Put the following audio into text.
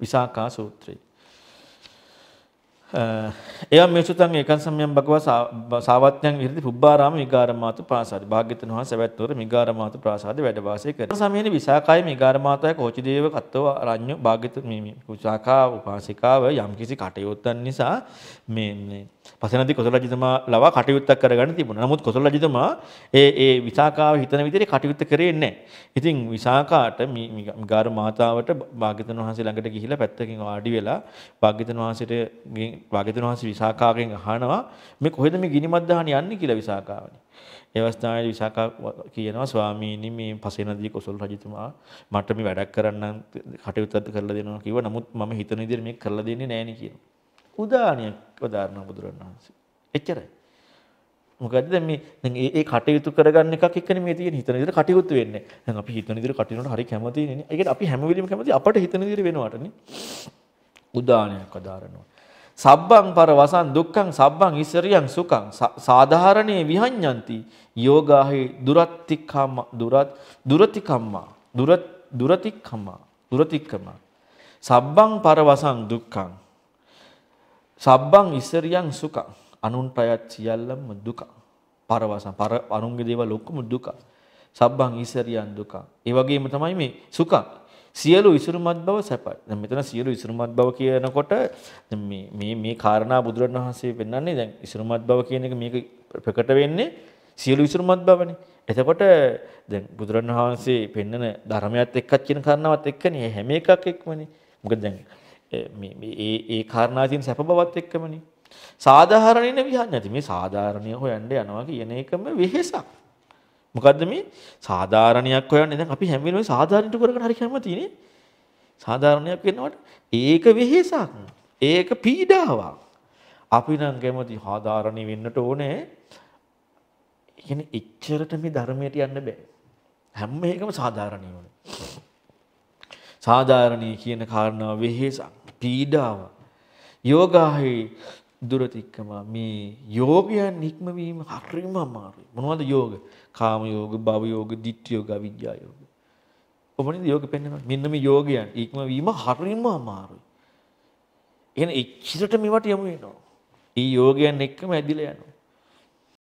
විසාකා සූත්‍රය. එය මේසුතන් ඒකන් සම්යම් භගවා සාවත්‍යයන් විරදි පුබ්බාරාම විගාරමාතු ප්‍රාසාද භාග්‍යතුන් වහන්සේ වැත්තවර මිගාරමාතු ප්‍රාසාද වැඩ වාසය කර සමයේ විසාකාය මිගාරමාතය කෝචිදේව කත්තව අරඤ්‍ය භාග්‍යතුන් මේ විසාකා උපාසිකාව යම්කිසි කටයුත්තන් නිසා මේ පසනදි කොසල් රජතුමා ලවා කටයුත්තක් කරගන්න තිබුණා. නමුත් කොසල් රජතුමා ඒ ඒ විසාකාව හිතන විදිහට කටයුත්ත කරේ නැහැ. ඉතින් විසාකාට මිගාර මාතාවට භාග්‍යතුන් වහන්සේ ළඟට ගිහිලා පැත්තකින් වාඩි වෙලා භාග්‍යතුන් වහන්සේට භාග්‍යතුන් වහන්සේ විසාකාගෙන් අහනවා මේ කොහෙද මේ ගිනිමත් දහන යන්නේ කියලා විසාකාවනේ. ඒ අවස්ථාවේ විසාකා කියනවා ස්වාමීනි මේ පසේනදී කොසල් රජතුමා මට මේ වැඩක් කරන්න කටයුත්තක් කරලා දෙනවා කිව්වා. නමුත් මම හිතන විදිහට මේක කරලා දෙන්නේ නැහැ නේ කියනවා. උදානියක් වදාරනවා බුදුරණවහන්සේ. එච්චරයි. මොකද දැන් මේ දැන් ඒ කටයුතු කරගන්න එකක් එක්කනේ මේ තියෙන හිතන විදිහට කටයුතු වෙන්නේ. දැන් අපි හිතන විදිහට කටිනවට හරි කැමති නේ. ඒ කියන්නේ අපි හැම වෙලෙම කැමති අපට හිතන විදිහට වෙනවටනේ. උදානයක් අදාරනවා. සබ්බං පර වසන් දුක්ඛං සබ්බං ඉසරියං සුඛං සාධාරණේ විහඤ්ඤಂತಿ යෝගාහි දුරත්තික්ඛම දුරත් දුරතිකම්මා දුරත් දුරතික්ඛම දුරතික්ඛම සබ්බං පර වසන් දුක්ඛං සබ්බං ඉස්සරියන් සුඛ අනුන්ට අයත් සියල්ලම දුක. පරවසන් පර අනුන්ගේ දේවල් ඔක්කොම දුක. සබ්බං ඉස්සරියන් දුක. ඒ වගේම තමයි මේ සුඛ. සියලු ඉසුරුමත් බව සැපයි. දැන් මෙතන සියලු ඉසුරුමත් බව කියනකොට මේ මේ මේ කාරණා බුදුරණවහන්සේ පෙන්වන්නේ දැන් ඉසුරුමත් බව කියන එක මේක ප්‍රකට වෙන්නේ සියලු ඉසුරුමත් බවනේ. එතකොට දැන් බුදුරණවහන්සේ පෙන්වන ධර්මයත් එක්කත් කියන කාරණාවත් එක්කනේ හැම එකක් එක්මනේ. මොකද දැන් ඒ ඒ කාරණාතින් සැප බවත් එක්කමනේ. සාධාරණින විහඥති මේ සාධාරණය හොයන්න යනවා කියන එකම වෙහෙසක්. මොකද්ද මේ සාධාරණයක් හොයන්නේ දැන් අපි හැම වෙලාවෙම සාධාරණට කරගෙන හරි කැමතිනේ. සාධාරණයක් වෙනවට ඒක වෙහෙසක්. ඒක පීඩාවක්. අපි නම් කැමති සාධාරණී වෙන්නට ඕනේ. කියන්නේ එච්චරට මේ ධර්මයට යන්න බෑ. හැම එකම සාධාරණී ඕනේ. සාධාරණී කියන කාරණාව වෙහෙසක්. පීඩාව. යෝගාහි දුරතික්කමා මේ යෝගයන් නික්මවීම හරිම අමාරුයි. මොනවද යෝග? කාම යෝග, භව යෝග, ditth යෝග, අවිජ්ජා යෝග. ඔබනේ යෝග පෙන්නවා. මෙන්න මේ යෝගයන් ඉක්මවීම හරිම අමාරුයි. එහෙනම් එච්චරට මේවට යමු වෙනවා. ඊ යෝගයන් එක්කම ඇදිලා යනවා.